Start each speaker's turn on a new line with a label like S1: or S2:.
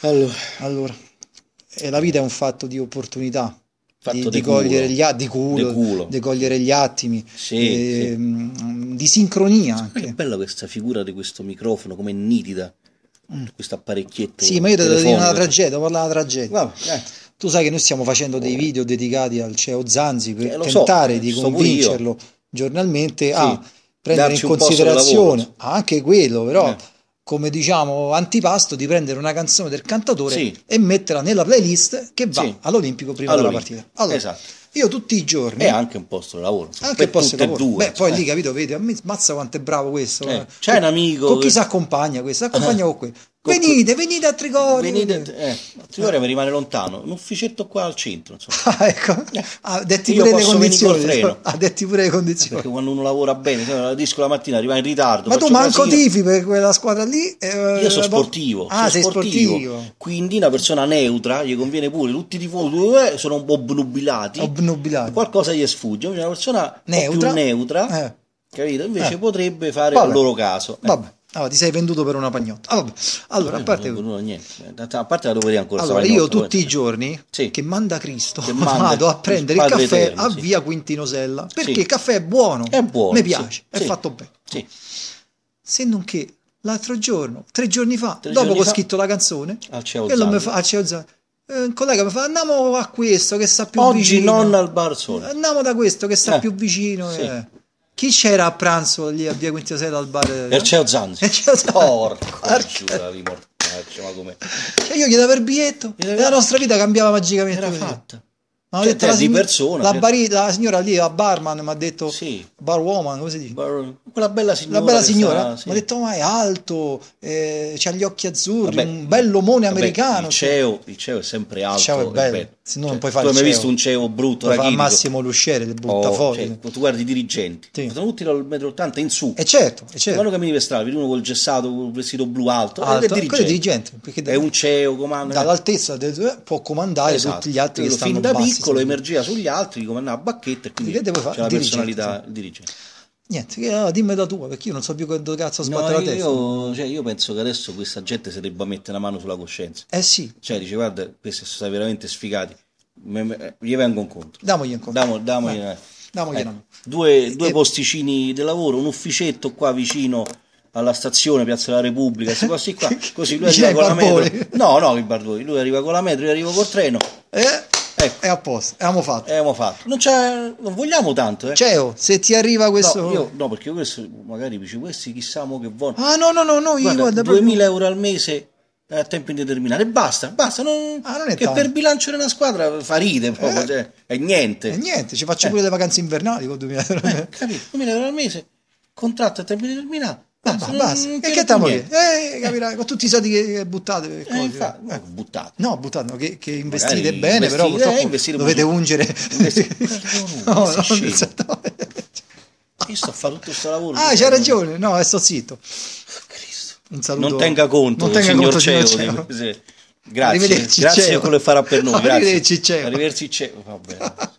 S1: Allora. allora. E eh, la vita è un fatto di opportunità. Fatto di, di cogliere culo. gli atti, di culo, culo. di cogliere gli attimi, sì, e, eh, sì. Mh, mm, di sincronia. Anche.
S2: È bella questa figura di questo microfono, come nitida, mm. questo apparecchietto. Sì, ma io te devo dire una tragedia,
S1: parla una tragedia. Vabbè,
S2: eh. Tu sai che noi stiamo facendo
S1: dei oh. video dedicati al CEO Zanzi per eh, tentare eh, so, di convincerlo giornalmente sì. a prendere Darci in considerazione anche quello, però. Eh come diciamo antipasto di prendere una canzone del cantatore sì. e metterla nella playlist che va sì. all'Olimpico prima all'Olimpico. della partita. Allora, esatto. Io tutti i giorni. E anche
S2: un posto di lavoro. Insomma. Anche un posto di lavoro. Due, Beh, cioè. poi eh. lì capito,
S1: vedi, ammazza quanto è bravo questo. Eh, eh. c'è un amico. Con chi si accompagna questo? Si Accompagna con quello venite, venite a Trigore. Venite,
S2: eh, a Trigore ah. mi rimane lontano, un ufficetto qua al centro. Insomma. Ah, ecco. Eh, ah, detti pure le condizioni. Treno. Ah, detti pure le condizioni. Perché quando uno lavora bene, se la disco la mattina arriva in ritardo. Ma tu manco tifi
S1: per quella squadra lì. Eh, Io sono sportivo.
S2: Ah, sono sei sportivo. sportivo. Quindi una persona neutra gli conviene pure. Tutti i tifosi eh, sono un po' obnubilati. Obnubilati. Qualcosa gli sfugge. Una persona neutra. più neutra, eh. capito? Invece eh. potrebbe fare Vabbè. il loro
S1: caso. Vabbè. Allora, ah, ti sei venduto per una pagnotta. Ah, allora, allora a parte... Niente, a parte la dovrei ancora Allora, io tutti volta. i eh. giorni sì. che manda Cristo che manda vado a prendere il, caffè eterno, a sì. via Quintinosella, perché sì. il caffè è buono, è buono mi piace, è fatto bene. Sì. Se non che l'altro giorno, tre giorni fa, tre dopo che ho scritto la canzone, al Ceo Zandi, eh, un collega mi fa andiamo a questo che sta più Oggi vicino. Oggi non al bar solo. Andiamo da questo che sta eh, più vicino. Sì. Eh. Chi c'era a pranzo lì a via Quintia Seta al bar? Erceo Zanzi. Erceo Zanzi. Porco, giura di
S2: mortaccia, ma come?
S1: Cioè io gli davo il biglietto e la nostra vita cambiava magicamente. Era fatta.
S2: Ma cioè, detto, la, sign- persona, la, bari-
S1: la, signora lì, la barman, mi ha detto sì. barwoman, come si dice? Bar- quella bella signora. La bella signora, sì. mi ha detto ma è alto, eh, ha gli occhi azzurri, vabbè, un bell'omone vabbè, americano. Il
S2: CEO, il CEO, è sempre alto. Il CEO è bello, se no cioè, non puoi fare Tu hai mai visto un CEO brutto? Puoi fare Massimo Lusciere, le butta oh, fuori. Cioè, tu guardi i dirigenti, sì. sono tutti dal metro 80 in su. E certo, e certo. Quando cammini per strada, vedi uno col gessato, col vestito blu alto, alto. è dirigente. È,
S1: dirigente, è un
S2: CEO, comanda.
S1: Dall'altezza può comandare esatto. tutti gli altri che stanno basso piccolo emergeva
S2: sugli altri, comandava a bacchetta e quindi che devo fare? la personalità, il dirigente.
S1: Niente, allora ah, dimmi da tua, perché io non so più che cazzo sbattere no, la testa.
S2: Io, cioè, io penso che adesso questa gente si debba mettere una mano sulla coscienza. Eh sì. Cioè, dice, guarda, questi sono stati veramente sfigati. Me, me, gli vengo incontro. Damogli incontro. Damo, damogli, eh. damogli ecco, eh. Due, due eh. e... posticini di lavoro, un ufficetto qua vicino alla stazione Piazza della Repubblica, se passi qua, così lui arriva con la metro. No, no, il barbone, lui arriva con la metro, io arrivo col treno. Eh? Ecco. È a posto, abbiamo fatto. Abbiamo fatto. Non, non, vogliamo tanto, eh. Ceo, se ti arriva questo. No, io, no perché questo magari dici questi chissà mo che vogliono. Ah, no, no, no, no, io guarda, guarda 2000 proprio... euro al mese a tempo indeterminato e basta, basta. Non... Ah, non che tanto. per bilancio di una squadra fa ride proprio, eh. cioè, è niente. È niente, ci faccio eh. pure
S1: le vacanze invernali con
S2: 2000 euro. Eh, capito, 2000 euro al mese, contratto a tempo indeterminato Ah, ma basta. E che stiamo lì? Eh, capirai, con tutti i soldi
S1: che buttate. Eh, infa, no, buttate. No, buttate, che, che investite Magari bene, però purtroppo eh, dovete bugiardo. ungere. Investi... no, no, no, Io sto a fare tutto questo lavoro. Ah, c'ha ragione, no, è eh, sto zitto. Oh, non tenga conto, non tenga signor conto, Ceo. Ceo.
S2: Grazie, grazie a quello che farà per noi. Grazie. Arrivederci, Ceo. Arrivederci, Ceo. Va bene.